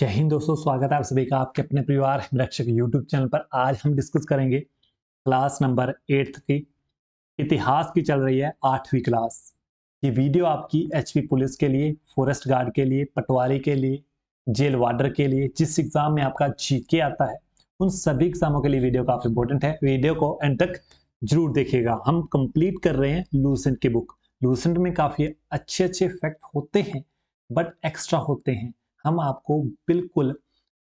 जय हिंद दोस्तों स्वागत है आप सभी का आपके अपने परिवार रक्षक यूट्यूब चैनल पर आज हम डिस्कस करेंगे क्लास नंबर एट्थ की इतिहास की चल रही है आठवीं क्लास ये वीडियो आपकी एचपी पुलिस के लिए फॉरेस्ट गार्ड के लिए पटवारी के लिए जेल वार्डर के लिए जिस एग्जाम में आपका जीके आता है उन सभी एग्जामों के लिए वीडियो काफ़ी इंपॉर्टेंट है वीडियो को एंड तक जरूर देखिएगा हम कंप्लीट कर रहे हैं लूसेंट की बुक लूसेंट में काफ़ी अच्छे अच्छे फैक्ट होते हैं बट एक्स्ट्रा होते हैं हम आपको बिल्कुल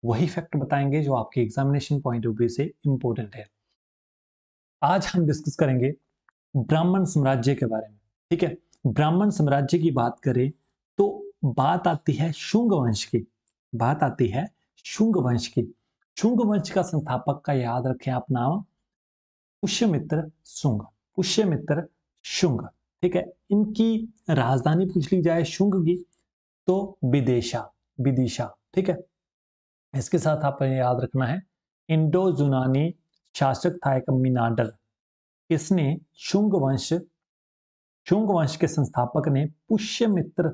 वही फैक्ट बताएंगे जो आपके एग्जामिनेशन पॉइंट ऑफ व्यू से इंपॉर्टेंट है आज हम डिस्कस करेंगे ब्राह्मण साम्राज्य के बारे में ठीक है ब्राह्मण साम्राज्य की बात करें तो बात आती है शुंग वंश की बात आती है शुंग वंश की शुंग वंश का संस्थापक का याद रखें आप नाम पुष्यमित्र शुंग पुष्यमित्र शुंग ठीक है इनकी राजधानी पूछ ली जाए शुंग की तो विदेशा विदिशा ठीक है इसके साथ आपने याद रखना है इंडो जुनानी शासक था एक मिनाडल इसने शुंग वंश शुंग वंश के संस्थापक ने पुष्यमित्र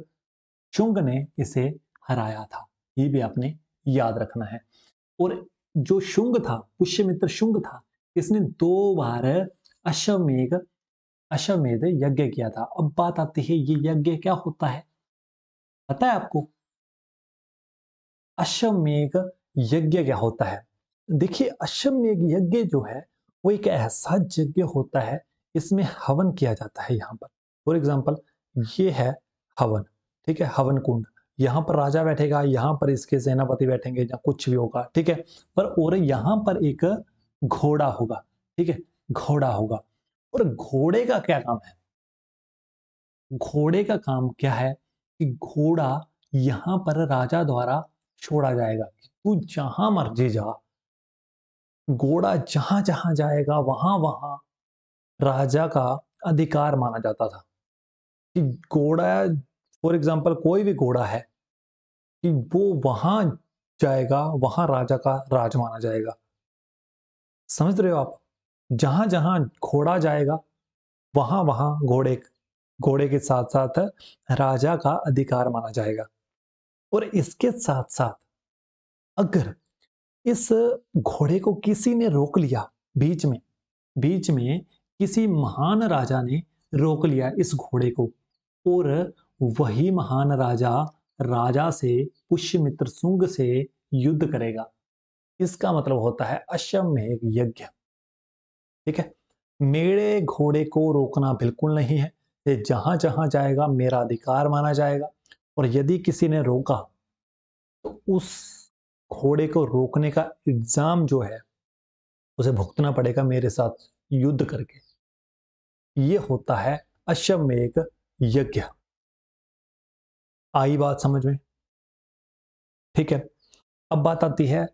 शुंग ने इसे हराया था ये भी आपने याद रखना है और जो शुंग था पुष्यमित्र शुंग था इसने दो बार अश्वमेघ अश्वमेध यज्ञ किया था अब बात आती है ये यज्ञ क्या होता है पता है आपको अश्वमेघ यज्ञ क्या होता है देखिए अश्वमेघ यज्ञ जो है वो एक ऐसा यज्ञ होता है इसमें हवन किया जाता है यहाँ पर फॉर एग्जाम्पल ये है हवन ठीक है हवन कुंड यहाँ पर राजा बैठेगा यहाँ पर इसके सेनापति बैठेंगे या कुछ भी होगा ठीक है पर और यहाँ पर एक घोड़ा होगा ठीक है घोड़ा होगा और घोड़े का क्या काम है घोड़े का काम क्या है कि घोड़ा यहाँ पर राजा द्वारा छोड़ा जाएगा तू जहां मर्जी जा घोड़ा जहां जहां जाएगा वहां वहां राजा का अधिकार माना जाता था कि घोड़ा फॉर एग्जाम्पल कोई भी घोड़ा है कि वो वहां जाएगा वहां राजा का राज माना जाएगा समझ रहे हो आप जहां जहां घोड़ा जाएगा वहां वहां घोड़े घोड़े के साथ साथ राजा का अधिकार माना जाएगा और इसके साथ साथ अगर इस घोड़े को किसी ने रोक लिया बीच में बीच में किसी महान राजा ने रोक लिया इस घोड़े को और वही महान राजा राजा से पुष्यमित्र सुंग से युद्ध करेगा इसका मतलब होता है अश्वमेघ यज्ञ ठीक है मेरे घोड़े को रोकना बिल्कुल नहीं है ये जहां जहां जाएगा मेरा अधिकार माना जाएगा और यदि किसी ने रोका तो उस घोड़े को रोकने का इल्ज़ाम जो है उसे भुगतना पड़ेगा मेरे साथ युद्ध करके ये होता है अश्वमेघ यज्ञ आई बात समझ में ठीक है अब बात आती है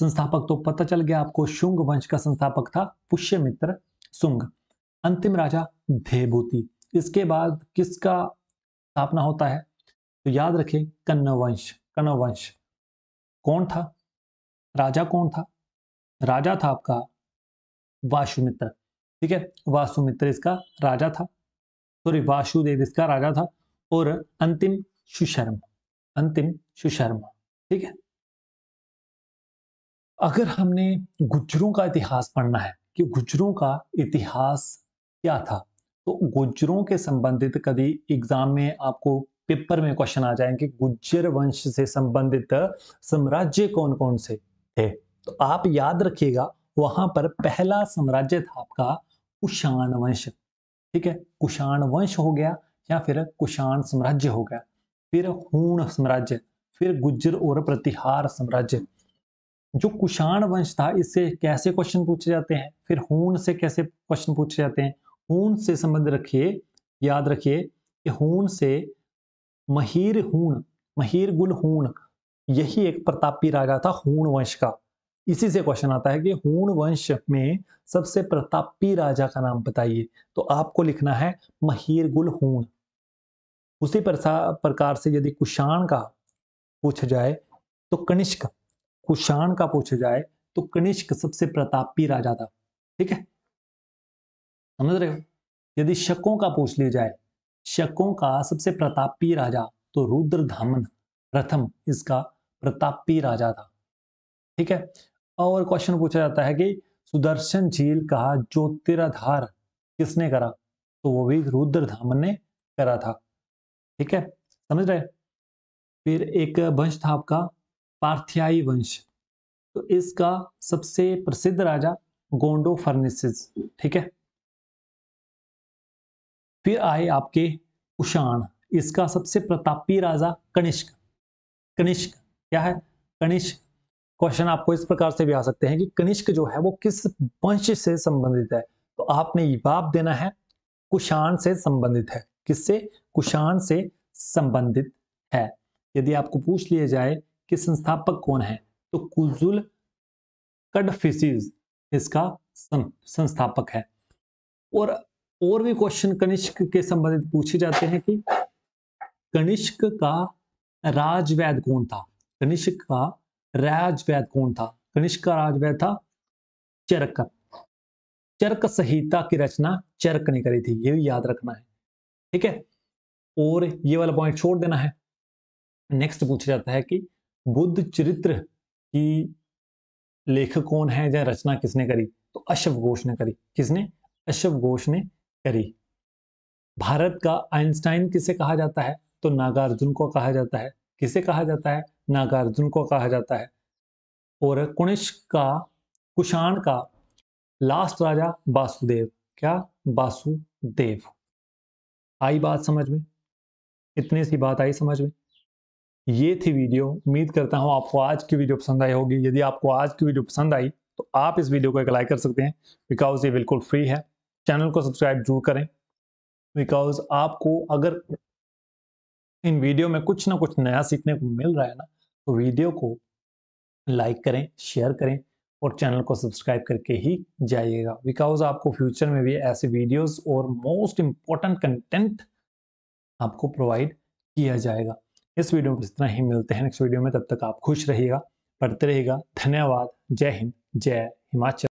संस्थापक तो पता चल गया आपको शुंग वंश का संस्थापक था पुष्यमित्र सुंग अंतिम राजा धेबूति इसके बाद किसका स्थापना होता है तो याद रखें कन्नवंश कन्नवंश कौन था राजा कौन था राजा था आपका वासुमित्र ठीक है वासुमित्र इसका राजा था सॉरी वासुदेव इसका राजा था और अंतिम सुशर्मा अंतिम सुशर्मा ठीक है अगर हमने गुजरों का इतिहास पढ़ना है कि गुजरों का इतिहास क्या था तो गुजरों के संबंधित कभी एग्जाम में आपको पेपर में क्वेश्चन आ जाएंगे गुज्जर वंश से संबंधित साम्राज्य कौन कौन से थे तो आप याद रखिएगा वहां पर पहला साम्राज्य था आपका कुषाण वंश ठीक है कुषाण वंश हो गया या फिर कुषाण साम्राज्य हो गया फिर हूण साम्राज्य फिर गुज्जर और प्रतिहार साम्राज्य जो कुशाण वंश था इससे कैसे क्वेश्चन पूछे जाते हैं फिर हूण से कैसे क्वेश्चन पूछे जाते हैं हूण से संबंध रखिए याद रखिए कि हूण से महीर हूण महीर गुल हूण यही एक प्रतापी राजा था हूण वंश का इसी से क्वेश्चन आता है कि हूण वंश में सबसे प्रतापी राजा का नाम बताइए तो आपको लिखना है महीर गुल हूण उसी प्रकार से यदि कुषाण का पूछ जाए तो कनिष्क कुषाण का पूछ जाए तो कनिष्क सबसे प्रतापी राजा था ठीक है समझ रहे हो यदि शकों का पूछ लिया जाए शकों का सबसे प्रतापी राजा तो रुद्रधामन प्रथम इसका प्रतापी राजा था ठीक है और क्वेश्चन पूछा जाता है कि सुदर्शन झील का ज्योतिराधार किसने करा तो वो भी रुद्र धामन ने करा था ठीक है समझ रहे फिर एक वंश था आपका पार्थियाई वंश तो इसका सबसे प्रसिद्ध राजा गोंडो फर्निस ठीक है फिर आए आपके कुषाण इसका सबसे प्रतापी राजा कनिष्क कनिष्क क्या है कनिष्क क्वेश्चन आपको इस प्रकार से भी आ सकते हैं कि कनिष्क जो है वो किस वंश से संबंधित है तो आपने जवाब देना है कुषाण से संबंधित है किससे कुषाण से संबंधित है यदि आपको पूछ लिया जाए कि संस्थापक कौन है तो कुजुल कडफिस इसका संस्थापक है और और भी क्वेश्चन कनिष्क के संबंधित पूछे जाते हैं कि कनिष्क का राजवैद कौन था कनिष्क का राजवैद कौन था कनिष्क का राजवैद था चरक चरक संहिता की रचना चरक ने करी थी ये भी याद रखना है ठीक है और ये वाला पॉइंट छोड़ देना है नेक्स्ट पूछा जाता है कि बुद्ध चरित्र की लेखक कौन है या रचना किसने करी तो अशव घोष ने करी किसने अशव घोष ने करी भारत का आइंस्टाइन किसे कहा जाता है तो नागार्जुन को कहा जाता है किसे कहा जाता है नागार्जुन को कहा जाता है और कुणिश का कुषाण का लास्ट राजा वासुदेव क्या वासुदेव आई बात समझ में इतनी सी बात आई समझ में ये थी वीडियो उम्मीद करता हूं आपको आज की वीडियो पसंद आई होगी यदि आपको आज की वीडियो पसंद आई तो आप इस वीडियो को एक लाइक कर सकते हैं बिकॉज ये बिल्कुल फ्री है चैनल को सब्सक्राइब जरूर करें बिकॉज आपको अगर इन वीडियो में कुछ ना कुछ नया सीखने को मिल रहा है ना तो वीडियो को लाइक करें शेयर करें और चैनल को सब्सक्राइब करके ही जाइएगा बिकॉज आपको फ्यूचर में भी ऐसे वीडियोस और मोस्ट इम्पॉर्टेंट कंटेंट आपको प्रोवाइड किया जाएगा इस वीडियो में इस तरह ही मिलते हैं नेक्स्ट वीडियो में तब तक आप खुश रहिएगा पढ़ते रहिएगा धन्यवाद जय हिंद जय हिमाचल